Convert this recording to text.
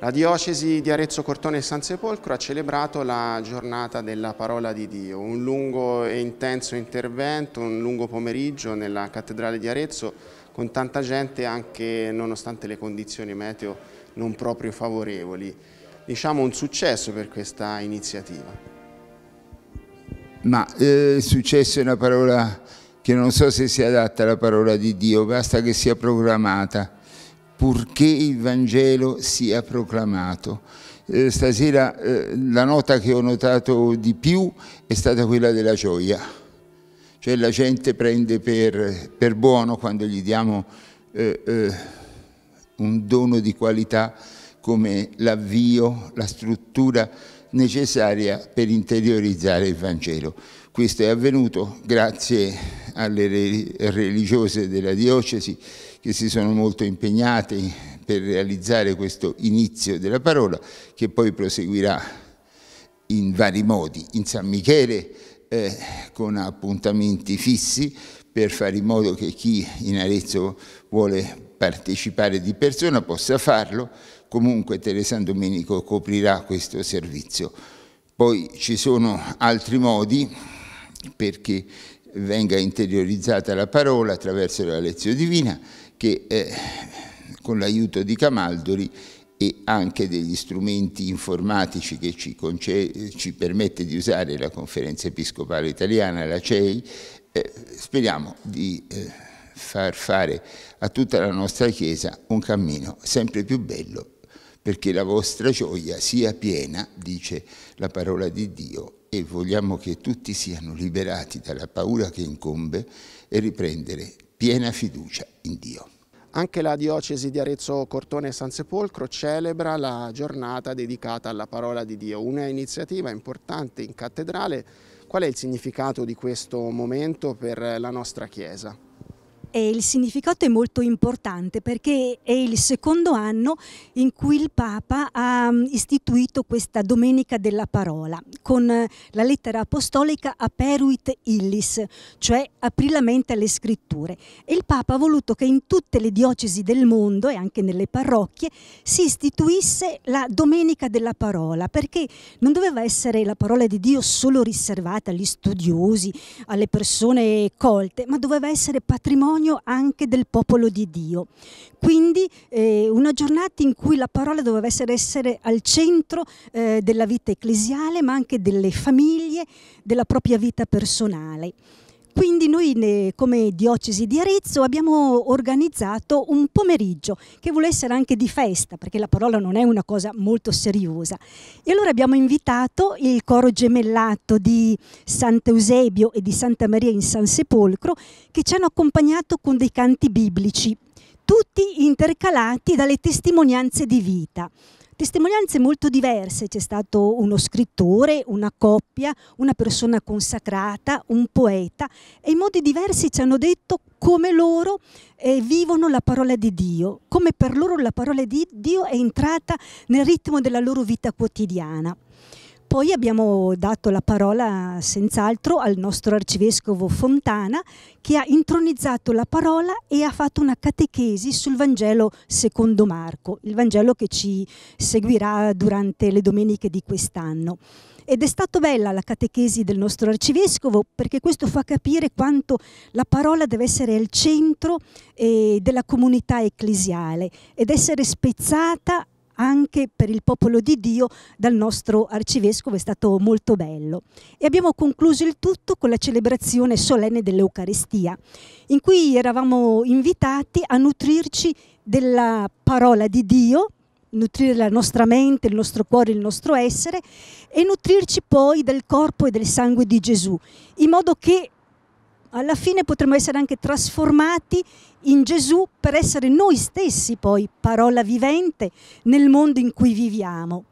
La diocesi di Arezzo Cortone e San Sepolcro ha celebrato la giornata della parola di Dio, un lungo e intenso intervento, un lungo pomeriggio nella cattedrale di Arezzo con tanta gente anche nonostante le condizioni meteo non proprio favorevoli. Diciamo un successo per questa iniziativa. Ma eh, successo è una parola che non so se si adatta alla parola di Dio, basta che sia programmata purché il Vangelo sia proclamato. Eh, stasera eh, la nota che ho notato di più è stata quella della gioia, cioè la gente prende per, per buono quando gli diamo eh, eh un dono di qualità come l'avvio, la struttura necessaria per interiorizzare il Vangelo. Questo è avvenuto grazie alle religiose della diocesi che si sono molto impegnati per realizzare questo inizio della parola che poi proseguirà in vari modi, in San Michele eh, con appuntamenti fissi per fare in modo che chi in Arezzo vuole partecipare di persona possa farlo, comunque Teresa Domenico coprirà questo servizio. Poi ci sono altri modi perché venga interiorizzata la parola attraverso la lezione divina che eh, con l'aiuto di Camaldoli e anche degli strumenti informatici che ci, ci, permette di usare la Conferenza Episcopale Italiana, la CEI, eh, speriamo di eh, far fare a tutta la nostra Chiesa un cammino sempre più bello perché la vostra gioia sia piena, dice la parola di Dio, e vogliamo che tutti siano liberati dalla paura che incombe e riprendere piena fiducia in Dio. Anche la diocesi di Arezzo Cortone e San Sepolcro celebra la giornata dedicata alla parola di Dio, una iniziativa importante in cattedrale. Qual è il significato di questo momento per la nostra Chiesa? e il significato è molto importante perché è il secondo anno in cui il Papa ha mm, istituito questa Domenica della Parola con eh, la lettera apostolica Aperuit Illis, cioè aprì la mente alle scritture. E il Papa ha voluto che in tutte le diocesi del mondo e anche nelle parrocchie si istituisse la Domenica della Parola perché non doveva essere la parola di Dio solo riservata agli studiosi, alle persone colte, ma doveva essere patrimonio bisogno anche del popolo di Dio. Quindi eh, una giornata in cui la parola doveva essere, essere al centro eh, della vita ecclesiale, ma anche delle famiglie, della propria vita personale. Quindi noi ne, come diocesi di Arezzo abbiamo organizzato un pomeriggio che vuole essere anche di festa, perché la parola non è una cosa molto seriosa. E allora abbiamo invitato il coro gemellato di Sant'Eusebio e di Santa Maria in San Sepolcro che ci hanno accompagnato con dei canti biblici, tutti intercalati dalle testimonianze di vita testimonianze molto diverse. C'è stato uno scrittore, una coppia, una persona consacrata, un poeta e in modi diversi ci hanno detto come loro eh, vivono la parola di Dio, come per loro la parola di Dio è entrata nel ritmo della loro vita quotidiana. Poi abbiamo dato la parola senz'altro al nostro arcivescovo Fontana che ha intronizzato la parola e ha fatto una catechesi sul Vangelo secondo Marco, il Vangelo che ci seguirà durante le domeniche di quest'anno. Ed è stata bella la catechesi del nostro arcivescovo perché questo fa capire quanto la parola deve essere al centro eh, della comunità ecclesiale ed essere spezzata anche per il popolo di Dio dal nostro arcivescovo, è stato molto bello. E abbiamo concluso il tutto con la celebrazione solenne dell'Eucarestia, in cui eravamo invitati a nutrirci della parola di Dio, nutrire la nostra mente, il nostro cuore, il nostro essere e nutrirci poi del corpo e del sangue di Gesù, in modo che alla fine potremmo essere anche trasformati in Gesù per essere noi stessi poi parola vivente nel mondo in cui viviamo.